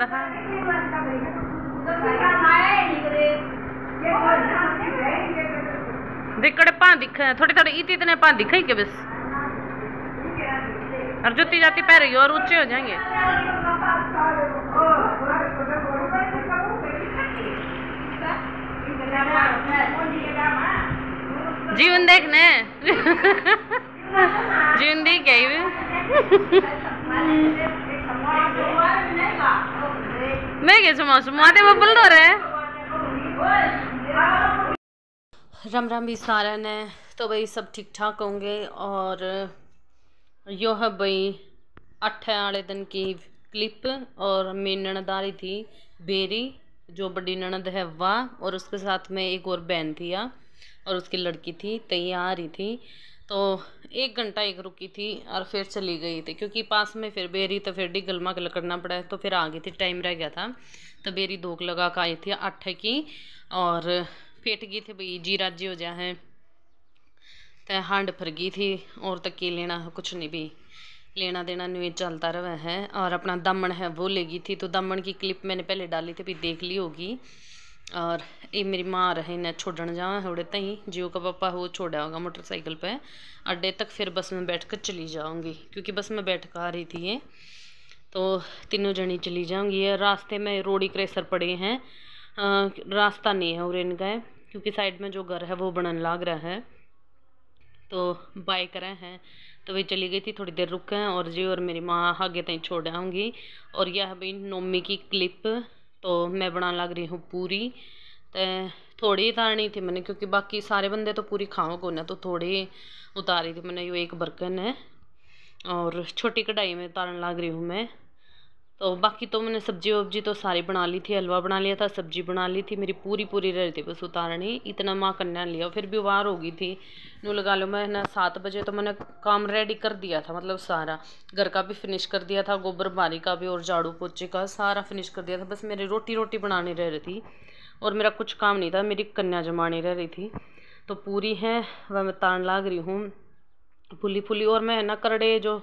दफा दिकड़ पा दिख थोड़ी थोड़ी इतने इतने पा दिखाई के बस और जुती जाती पैर और ऊंचे हो जाएंगे जीवन देखने जीवन देख మేగే సమస ముాతే బబ్బల దర రామరామి సరణ తో బయి సబ్ ٹھیک ٹھاک హోంగే ఔర్ యోహ బయి 8 ఆలే దన్ కి క్లిప్ ఔర్ మెన్నందారి తీ 베రీ జో బడి ననద హ వా ఔర్ ఉస్ కే సాత్ మే 1 ఔర్ బేన్ తీ యా ఔర్ ఉస్ కి లడ్కి తీ తయారి తీ तो एक घंटा एक रुकी थी और फिर चली गई थी क्योंकि पास में फिर बेरी तो फिर डी गलमा गल करना पड़ा तो फिर आ गई थी टाइम रह गया था तो बेरी धोख लगा कर आई थी आठ की और फेट गई थी भाई जी राजी हो जा है तो हांड फर गई थी और तक की लेना कुछ नहीं भी लेना देना नहीं चलता रहा है और अपना दमन है वो ले गई थी तो दमन की क्लिप मैंने पहले डाली थी भी देख ली होगी और ये मेरी माँ रहे इन्हें छोड़न जावा थोड़े तई जियो का पापा वो छोड़ा होगा मोटरसाइकिल पे अड्डे तक फिर बस में बैठ कर चली जाऊँगी क्योंकि बस में बैठ कर आ रही थी ये तो तीनों जनी चली जाऊँगी ये रास्ते में रोड़ी क्रेसर पड़े हैं रास्ता नहीं है और इनका क्योंकि साइड में जो घर है वो बनन लाग रहा है तो बाइक रहे हैं तो वे चली गई थी थोड़ी देर रुके हैं और जी और मेरी माँ आगे तीन छोड़ आऊँगी और यह अभी नौमी की क्लिप तो मैं बना लग रही हूँ पूरी तो थोड़ी उतारनी थी मैंने क्योंकि बाकी सारे बंदे तो पूरी खाओ को ना तो थोड़ी उतारी थी मैंने यो एक बर्तन है और छोटी कढ़ाई में उतारने लग रही हूँ मैं तो बाकी तो मैंने सब्जी वब्जी तो सारी बना ली थी हलवा बना लिया था सब्जी बना ली थी मेरी पूरी पूरी रही थी बस उतारनी इतना माँ कन्या लिया फिर भी बीमार हो गई थी नू लगा लो मैं ना सात बजे तो मैंने काम रेडी कर दिया था मतलब सारा घर का भी फिनिश कर दिया था गोबर बारी का भी और झाड़ू पोचे का सारा फिनिश कर दिया था बस मेरी रोटी रोटी बनानी रह रही थी और मेरा कुछ काम नहीं था मेरी कन्या जमानी रह रही थी तो पूरी है वह मैं तान लाग रही हूँ फुली फुली और मैं ना करड़े जो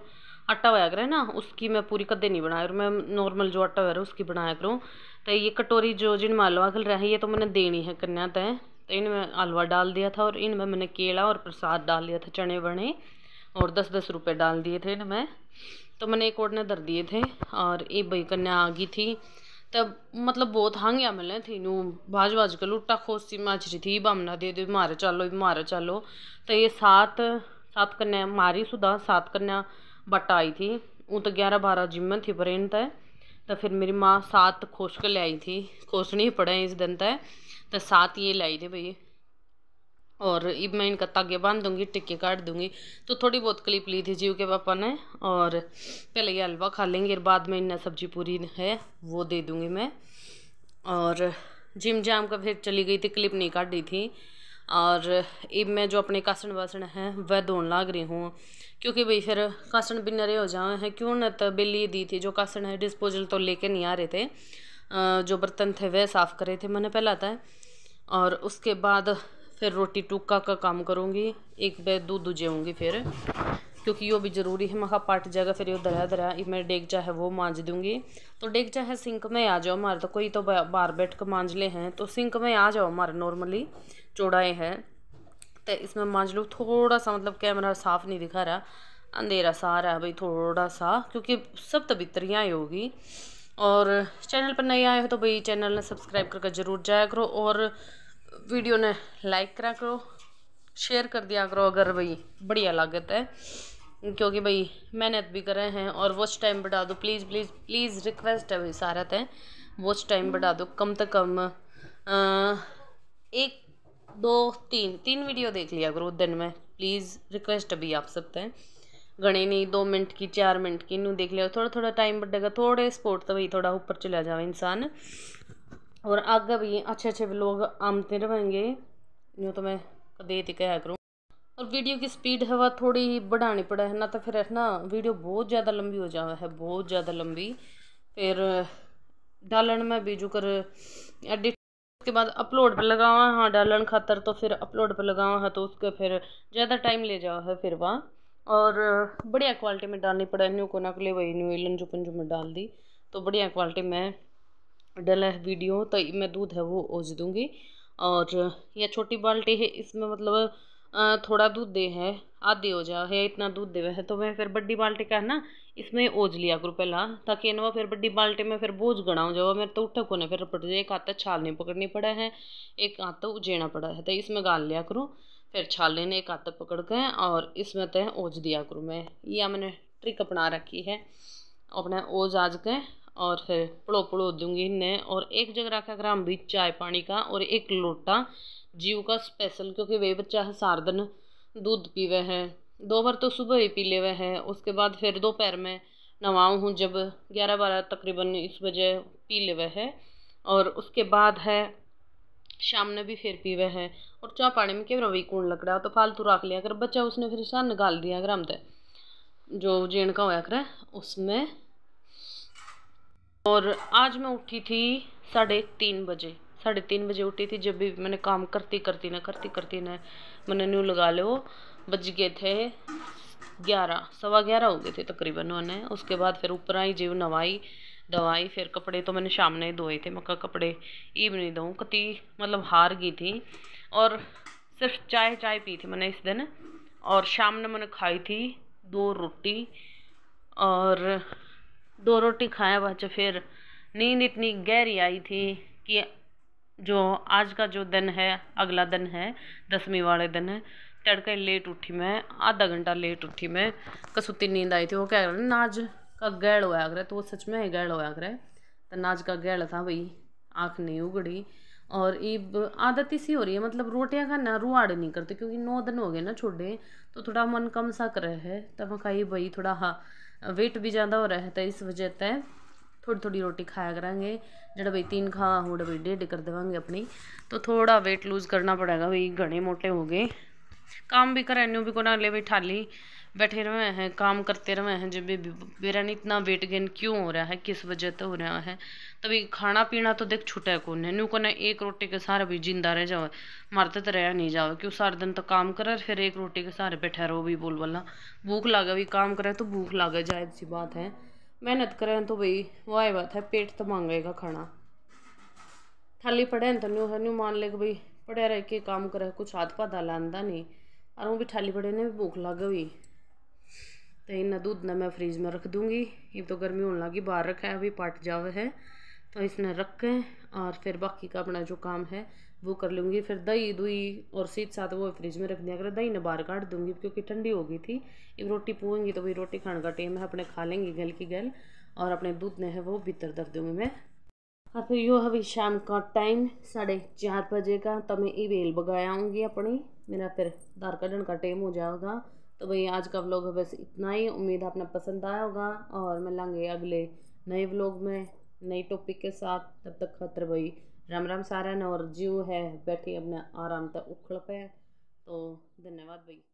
आटा होया करे ना उसकी मैं पूरी कदे नहीं बनाया करूँ मैं नॉर्मल जो आटा होया उसकी बनाया करूँ तो ये कटोरी जो जिनमें हलवा खिल रहा है ये तो मैंने देनी है कन्या तय तो इनमें हलवा डाल दिया था और इनमें मैंने केला और प्रसाद डाल दिया था चने बने और दस दस रुपये डाल दिए थे इनमें तो मैंने एक और दर दिए थे और ये भाई कन्या आ गई थी तब मतलब बहुत हांगिया मिले थी इन भाज भाज के लुट्टा खोसी माचरी थी बामना दे दे मारे चलो मारे चलो तो ये सात सात कन्या मारी सुधा सात कन्या बट आई थी वो तो ग्यारह बारह जिम में थी पर तय तो फिर मेरी माँ सात खोस के ले आई थी नहीं पड़े इस दिन तय तो सात ये लाई थी भैया और इब मैं इनका तागे बांध दूंगी टिक्के काट दूंगी तो थोड़ी बहुत क्लिप ली थी जीव के पापा ने और पहले ये हलवा खा लेंगे और बाद में इन्हें सब्जी पूरी है वो दे दूंगी मैं और जिम जाम का फिर चली गई थी क्लिप नहीं काट दी थी और अब मैं जो अपने कासन बासन हैं वह धोन लाग रही हूँ क्योंकि भाई फिर कासन भी नरे हो जाए हैं क्यों न तो बिल्ली दी थी जो कासन है डिस्पोजल तो लेके नहीं आ रहे थे जो बर्तन थे वह साफ़ करे थे मैंने पहला था तो। और उसके बाद फिर रोटी टुक्का का काम करूँगी एक बे दूध उजेऊँगी फिर क्योंकि यो भी ज़रूरी है मखा पट जाएगा फिर यो दरा दरा मैं डेग है वो मांझ दूंगी तो डेग है सिंक में आ जाओ हमारे तो कोई तो बाहर बैठ कर मांझ ले हैं तो सिंक में आ जाओ हमारे नॉर्मली चौड़ाए हैं तो इसमें मान लो थोड़ा सा मतलब कैमरा साफ नहीं दिखा रहा अंधेरा सा आ रहा है भाई थोड़ा सा क्योंकि सब तबितरियाँ तो ही होगी और चैनल पर नए आए हो तो भाई चैनल ने सब्सक्राइब करके ज़रूर जाया करो और वीडियो ने लाइक करा करो शेयर कर दिया करो अगर भाई बढ़िया लागत है क्योंकि भाई मेहनत भी कर रहे हैं और वॉच टाइम बढ़ा दो प्लीज़ प्लीज़ प्लीज़ रिक्वेस्ट है भाई सारा तय वॉच टाइम बढ़ा दो कम से कम आ, एक दो तीन तीन वीडियो देख लिया करो दिन में प्लीज़ रिक्वेस्ट अभी आप सब तक घने नहीं दो मिनट की चार मिनट की इनू देख लिया थोड़ा थोड़ा टाइम बढ़ेगा थोड़े स्पोर्ट तो भाई थोड़ा ऊपर चला जाए इंसान और अग भी अच्छे अच्छे लोग आमते रहेंगे जो तो मैं कदे ही कहा करूँ और वीडियो की स्पीड है थोड़ी ही बढ़ानी पड़े है ना तो फिर ना वीडियो बहुत ज़्यादा लंबी हो जाए है बहुत ज़्यादा लंबी फिर डालन में भी जो कर एडिट उसके बाद अपलोड पर लगावा हाँ डालन खातर तो फिर अपलोड पर लगावा हाँ तो उसके फिर ज़्यादा टाइम ले जाओ है फिर वहाँ और बढ़िया क्वालिटी में डालनी पड़ा न्यू को के वही न्यू जो पंजू में डाल दी तो बढ़िया क्वालिटी में डला है वीडियो तो मैं दूध है वो ओझ दूँगी और यह छोटी बाल्टी है इसमें मतलब थोड़ा दूध दे है आधी हो जा है इतना दूध दे है तो मैं फिर बड्डी बाल्टी का है ना इसमें ओझ लिया करूँ पहला ताकि इनवा फिर बड्डी बाल्टी में फिर बोझ गणा हो जाओ मेरे तो उठक होने फिर रपट जाए एक हाथ तो छालनी पकड़नी पड़ा है एक हाथ तो उजेना पड़ा है तो इसमें गाल लिया करूँ फिर छालने ने एक हाथ तो पकड़ के और इसमें तो ओझ दिया करूँ मैं यह मैंने ट्रिक अपना रखी है अपने ओज आज के और फिर पड़ो पड़ो दूंगी ने और एक जग रखा कर हम भी चाय पानी का और एक लोटा जीव का स्पेशल क्योंकि वे बच्चा है दिन दूध पीवे है दो बार तो सुबह ही पी लेवे है उसके बाद फिर दोपहर में नवाऊँ हूँ जब ग्यारह बारह तकरीबन इस बजे पी लेवे है और उसके बाद है शाम ने भी फिर पीवे है और चाय पानी में केवल कून लग रहा तो फालतू रख लिया अगर बच्चा उसने फिर सार निकाल दिया अगर हम जो जेण का होया कर उसमें और आज मैं उठी थी साढ़े तीन बजे साढ़े तीन बजे उठी थी जब भी मैंने काम करती करती ना करती करती ना मैंने न्यू लगा लो बज गए थे ग्यारह सवा ग्यारह हो गए थे तकरीबन उन्होंने उसके बाद फिर ऊपर आई जीव नवाई दवाई फिर कपड़े तो मैंने शाम ने धोए थे मक्का कपड़े ईब नहीं दूँ कति मतलब हार गई थी और सिर्फ चाय चाय पी थी मैंने इस दिन और शाम ने मैंने खाई थी दो रोटी और दो रोटी खाए बच्चे फिर नींद इतनी गहरी आई थी कि जो आज का जो दिन है अगला दिन है दसवीं वाले दिन है तड़के लेट उठी मैं आधा घंटा लेट उठी मैं कसूती नींद आई थी वो क्या कर रहे नाज का गैल होया करे तो वो सच में ही गैल होया करे तो नाज का गैल था भाई आँख नहीं उगड़ी और ये आदत इसी हो रही है मतलब रोटियां खाना रुआड़ नहीं करते क्योंकि नौ दिन हो गए ना छोड़े तो थोड़ा मन कम सा करे है तब कही भाई थोड़ा हाँ वेट भी ज़्यादा हो रहा है तो इस वजह ते थोड़ी थोड़ी रोटी खाया करेंगे ਜਿਹੜਾ ਬਈ ਤਿੰਨ ਖਾ ਹੁਣ ਬਈ ਡੇਢ ਕਰ ਦੇਵਾਂਗੇ ਆਪਣੀ ਤਾਂ ਥੋੜਾ weight lose ਕਰਨਾ ਪੜੇਗਾ ਬਈ ਘਣੇ ਮੋਟੇ ਹੋ ਗਏ काम भी करें भी को ना ले बैठा ली बैठे रहे हैं काम करते रहे हैं जब मेरा नहीं इतना वेट गेन क्यों हो रहा है किस वजह से हो रहा है तभी खाना पीना तो देख छुटा कौन है नू कौन एक रोटी के सहारे भी जिंदा रह जाओ मरते तो रह नहीं जाओ क्यों सारा दिन तो काम करे फिर एक रोटी के सहारे बैठा रहो भी बोल वाला भूख लागे भी काम करे तो भूख लागे जाए सी बात है मेहनत करें तो भाई वाह बात है पेट तो मांगेगा खाना थाली पढ़े तो न्यू न्यू मान ले कि भाई पढ़े रह के काम करे कुछ हाथ पाधा लादा नहीं और वो भी थाली पढ़े ने भूख लग गई तो इन्ना दूध ना मैं फ्रिज में रख दूँगी ये तो गर्मी होने लगी बाहर रखा है अभी पट जावे है तो इसने रखें और फिर बाकी का अपना जो काम है वो कर लूँगी फिर दही दुई और सीत साथ वो फ्रिज में रख दिया अगर दही ना बाहर काट दूँगी क्योंकि ठंडी होगी थी एक रोटी पुएंगी तो भाई रोटी खाने का टाइम है अपने खा लेंगी गल की गल और अपने दूध ने है वो भीतर दर दूँगी मैं और फिर यो है शाम का टाइम साढ़े चार बजे का तो मैं ई बेल बगाया आऊँगी अपनी मेरा फिर दार कढ़न का टाइम हो जाएगा तो भाई आज का व्लॉग है बस इतना ही उम्मीद आपने पसंद आया होगा और मिलेंगे अगले नए व्लॉग में नए टॉपिक के साथ तब तक खतर भाई राम राम सारा ने और जीव है बैठे अपने आराम तक उखड़ पे तो धन्यवाद भाई